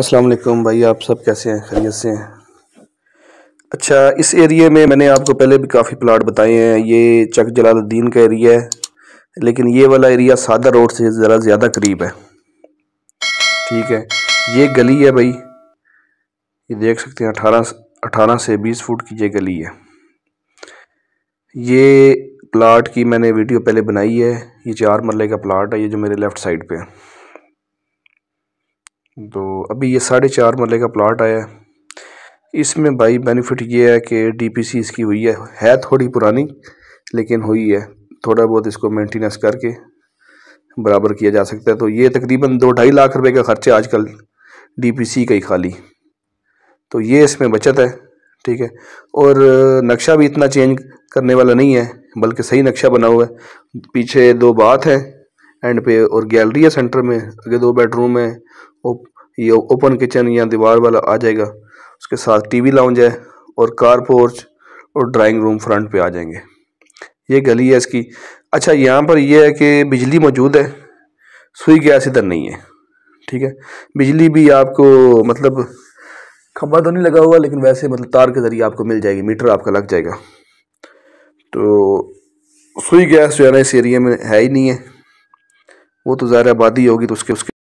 अस्सलाम वालेकुम भाई आप सब कैसे हैं खैरियत से हैं अच्छा इस एरिए में मैंने आपको पहले भी काफ़ी प्लाट बताए हैं ये चक जलालुद्दीन का एरिया है लेकिन ये वाला एरिया सादा रोड से ज़रा ज़्यादा करीब है ठीक है ये गली है भाई ये देख सकते हैं अठारह अठारह से बीस फुट की ये गली है ये प्लाट की मैंने वीडियो पहले बनाई है ये चार मरले का प्लाट है ये जो मेरे लेफ़्ट साइड पर है तो अभी ये साढ़े चार मरले का प्लाट आया है इसमें भाई बेनिफिट ये है कि डीपीसी इसकी हुई है है थोड़ी पुरानी लेकिन हुई है थोड़ा बहुत इसको मेंटेनेंस करके बराबर किया जा सकता है तो ये तकरीबन दो ढाई लाख रुपए का खर्चा आजकल डीपीसी का ही खाली तो ये इसमें बचत है ठीक है और नक्शा भी इतना चेंज करने वाला नहीं है बल्कि सही नक्शा बना हुआ है पीछे दो बाथ है एंड पे और गैलरी है सेंटर में आगे दो बेडरूम है और ये ओपन किचन या दीवार वाला आ जाएगा उसके साथ टीवी लाउंज है और कार पोर्च और ड्राइंग रूम फ्रंट पे आ जाएंगे ये गली है इसकी अच्छा यहाँ पर यह है कि बिजली मौजूद है सुई गैस इधर नहीं है ठीक है बिजली भी आपको मतलब खंबा तो नहीं लगा हुआ लेकिन वैसे मतलब तार के ज़रिए आपको मिल जाएगी मीटर आपका लग जाएगा तो सुई गैस जो है ना इस एरिया में है ही नहीं है वो तो ज़्यादा आबादी होगी तो उसके उसके